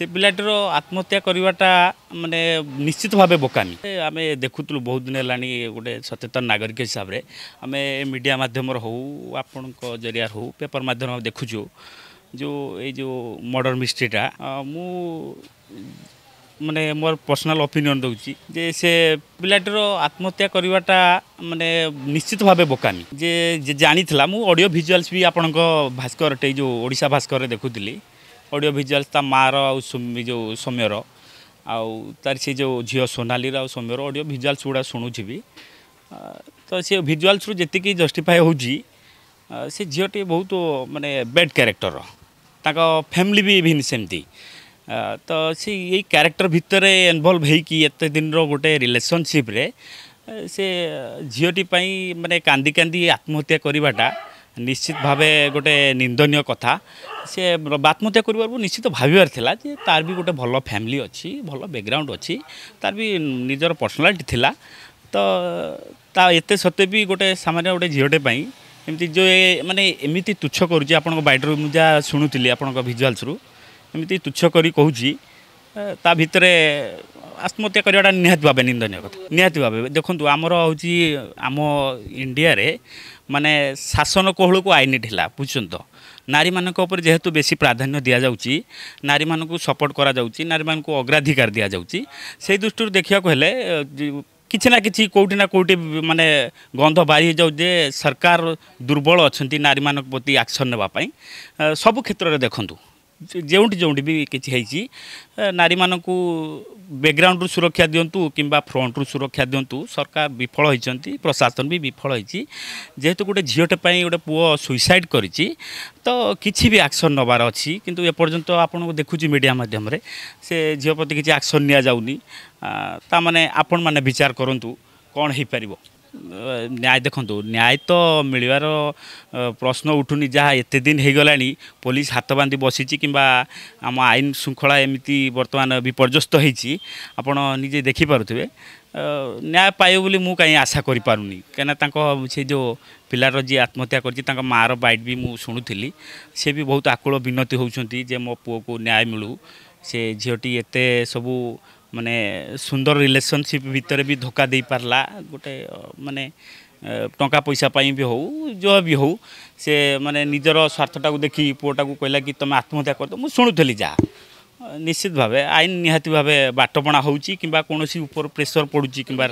ସେ ପିଲାଟିର ଆତ୍ମହତ୍ୟା କରିବାଟା ମାନେ ନିଶ୍ଚିତ ଭାବେ ବୋକାମି ଆମେ ଦେଖୁଥିଲୁ ବହୁତ ଦିନ ହେଲାଣି ଗୋଟେ ସଚେତନ ନାଗରିକ ହିସାବରେ ଆମେ ମିଡ଼ିଆ ମାଧ୍ୟମରେ ହେଉ ଆପଣଙ୍କ ଜରିଆରେ ହେଉ ପେପର ମାଧ୍ୟମରେ ଦେଖୁଛୁ ଯେଉଁ ଏଇ ଯେଉଁ ମର୍ଡ଼ର ମିଷ୍ଟ୍ରିଟା ମୁଁ ମାନେ ମୋର ପର୍ସନାଲ୍ ଓପିନିଅନ୍ ଦେଉଛି ଯେ ସେ ପିଲାଟିର ଆତ୍ମହତ୍ୟା କରିବାଟା ମାନେ ନିଶ୍ଚିତ ଭାବେ ବୋକାମି ଯେ ଜାଣିଥିଲା ମୁଁ ଅଡ଼ିଓ ଭିଜୁଆଲ୍ସ ବି ଆପଣଙ୍କ ଭାସ୍କର ଏଇ ଯେଉଁ ଓଡ଼ିଶା ଭାସ୍କରରେ ଦେଖୁଥିଲି ଅଡ଼ିଓ ଭିଜୁଆଲ୍ସ ତା ମାଆର ଆଉ ଯେଉଁ ସୌମ୍ୟର ଆଉ ତାର ସେ ଯେଉଁ ଝିଅ ସୋନାଲିର ଆଉ ସୌମ୍ୟର ଅଡ଼ିଓ ଭିଜୁଆଲ୍ସ ଗୁଡ଼ା ଶୁଣୁଛି ବି ତ ସେ ଭିଜୁଆଲ୍ସରୁ ଯେତିକି ଜଷ୍ଟିଫାଏ ହେଉଛି ସେ ଝିଅଟି ବହୁତ ମାନେ ବ୍ୟାଡ଼୍ କ୍ୟାରେକ୍ଟର ତାଙ୍କ ଫ୍ୟାମିଲି ବି ଇଭିନ୍ ସେମିତି ତ ସେ ଏଇ କ୍ୟାରେକ୍ଟର ଭିତରେ ଇନଭଲ୍ଭ ହେଇକି ଏତେ ଦିନର ଗୋଟେ ରିଲେସନସିପ୍ରେ ସେ ଝିଅଟି ପାଇଁ ମାନେ କାନ୍ଦି କାନ୍ଦି ଆତ୍ମହତ୍ୟା କରିବାଟା নিশ্চিত ভাবে গোটে নিন্দনীয় কথা সে আত্মহত্যা করিবার নিশ্চিত ভাবিবার লা যে তার বি গোটে ভাল ফ্যামিলি অল ভাল ব্যাকগ্রাউন্ড অছি নিজের পর্সনালিটি লা তো তা এতে সত্ত্বে বি গোটে সামান্য গোটে ঝিওটে পাই এমতি যে মানে এমিতি তুচ্ছ করুছি আপনার বাইটরু মু যা শুণুলি আপনার ভিজুয়ালস এমিতি তুচ্ছ করে কুচি তা ভিতরে আত্মহত্যা করাটা নিহতি ভাবে নিন্দনীয় কথা নিহতি ভাবে দেখুন আমার হচ্ছে আম ইন্ডিয়ারে মানে শাসন কোহলকু আইন ঢিলা বুঝছেন তো নারী উপরে যেহেতু বেশি প্রাধান্য দিয়াযাচ্ছে নারী সপোর্ট করা যাচ্ছে নারী অগ্রাধিকার দিয়াযাচ্ছে সেই দৃষ্টি দেখা হলে কিছু না কিছু কোটি না কোটি মানে গন্ধ বাহি যাও যে সরকার দুর্বল অনেক নারী প্রতি আকশন নেওয়া সবু ক্ষেত্রে দেখুন ଯେଉଁଠି ଯେଉଁଠି ବି କିଛି ହେଇଛି ନାରୀମାନଙ୍କୁ ବ୍ୟାକ୍ଗ୍ରାଉଣ୍ଡରୁ ସୁରକ୍ଷା ଦିଅନ୍ତୁ କିମ୍ବା ଫ୍ରଣ୍ଟରୁ ସୁରକ୍ଷା ଦିଅନ୍ତୁ ସରକାର ବିଫଳ ହୋଇଛନ୍ତି ପ୍ରଶାସନ ବି ବିଫଳ ହୋଇଛି ଯେହେତୁ ଗୋଟେ ଝିଅଟେ ପାଇଁ ଗୋଟେ ପୁଅ ସୁଇସାଇଡ଼୍ କରିଛି ତ କିଛି ବି ଆକ୍ସନ୍ ନେବାର ଅଛି କିନ୍ତୁ ଏପର୍ଯ୍ୟନ୍ତ ଆପଣଙ୍କୁ ଦେଖୁଛି ମିଡ଼ିଆ ମାଧ୍ୟମରେ ସେ ଝିଅ ପ୍ରତି କିଛି ଆକ୍ସନ୍ ନିଆଯାଉନି ତାମାନେ ଆପଣମାନେ ବିଚାର କରନ୍ତୁ କ'ଣ ହେଇପାରିବ ନ୍ୟାୟ ଦେଖନ୍ତୁ ନ୍ୟାୟ ତ ମିଳିବାର ପ୍ରଶ୍ନ ଉଠୁନି ଯାହା ଏତେ ଦିନ ହେଇଗଲାଣି ପୋଲିସ ହାତ ବାନ୍ଧି ବସିଛି କିମ୍ବା ଆମ ଆଇନ ଶୃଙ୍ଖଳା ଏମିତି ବର୍ତ୍ତମାନ ବିପର୍ଯ୍ୟସ୍ତ ହେଇଛି ଆପଣ ନିଜେ ଦେଖିପାରୁଥିବେ ନ୍ୟାୟ ପାଇବ ବୋଲି ମୁଁ କାହିଁ ଆଶା କରିପାରୁନି କାହିଁକିନା ତାଙ୍କ ସେ ଯେଉଁ ପିଲାର ଯିଏ ଆତ୍ମହତ୍ୟା କରିଛି ତାଙ୍କ ମାଆର ବାଇଟ୍ ବି ମୁଁ ଶୁଣୁଥିଲି ସେ ବି ବହୁତ ଆକୁଳ ବିନତି ହେଉଛନ୍ତି ଯେ ମୋ ପୁଅକୁ ନ୍ୟାୟ ମିଳୁ ସେ ଝିଅଟି ଏତେ ସବୁ মানে সুন্দর রিলেসনশিপ ভিতরে বি ধোকা দেই পারলা গোটে মানে টঙ্কা পয়সা পাই বি হো যা বি হো সে মানে নিজের স্বার্থটা দেখি পুয়াটা কহিলা কি তুমি আত্মহত্যা করদ মু শুণুলি যা নিশ্চিত ভাবে আইন নিহতি ভাবে বাটপণা হচ্ছে কিংবা কোণী উপর প্রেসর পড়ুছি কিংবা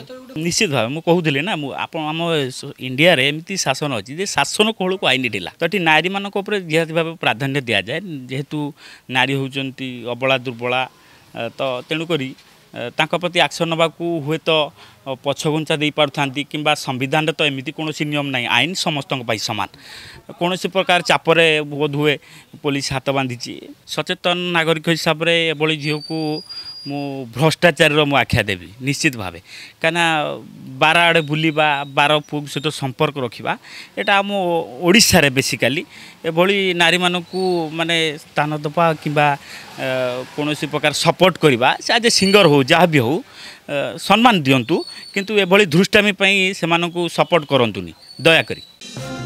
নিশ্চিত ভাবে মু কুলি না আপন আম ইন্ডিয়ার এমতি শাসন অছি যে শাসন কোহলক আইন ঢিলা তো এটি নারী মানুষ উপরে নিহতি ভাবে প্রাধান্য দিয়া যায় যেহেতু নারী হচ্ছেন অবলা দুর্বলা ତ ତେଣୁକରି ତାଙ୍କ ପ୍ରତି ଆକ୍ସନ୍ ନେବାକୁ ହୁଏତ ପଛଘୁଞ୍ଚା ଦେଇପାରୁଥାନ୍ତି କିମ୍ବା ସମ୍ବିଧାନରେ ତ ଏମିତି କୌଣସି ନିୟମ ନାହିଁ ଆଇନ ସମସ୍ତଙ୍କ ପାଇଁ ସମାନ କୌଣସି ପ୍ରକାର ଚାପରେ ବୋଧ ହୁଏ ପୋଲିସ ହାତ ବାନ୍ଧିଛି ସଚେତନ ନାଗରିକ ହିସାବରେ ଏଭଳି ଝିଅକୁ ମୁଁ ଭ୍ରଷ୍ଟାଚାରୀର ମୁଁ ଆଖ୍ୟା ଦେବି ନିଶ୍ଚିତ ଭାବେ କାହିଁକିନା ବାର ଆଡ଼େ ବୁଲିବା ବାର ପୁଅଙ୍କ ସହିତ ସମ୍ପର୍କ ରଖିବା ଏଇଟା ଆମ ଓଡ଼ିଶାରେ ବେସିକାଲି ଏଭଳି ନାରୀମାନଙ୍କୁ ମାନେ ସ୍ଥାନ ଦେବା କିମ୍ବା କୌଣସି ପ୍ରକାର ସପୋର୍ଟ କରିବା ସେ ଆଜି ସିଙ୍ଗର ହେଉ ଯାହା ବି ହେଉ ସମ୍ମାନ ଦିଅନ୍ତୁ କିନ୍ତୁ ଏଭଳି ଧୃଷ୍ଟାମୀ ପାଇଁ ସେମାନଙ୍କୁ ସପୋର୍ଟ କରନ୍ତୁନି ଦୟାକରି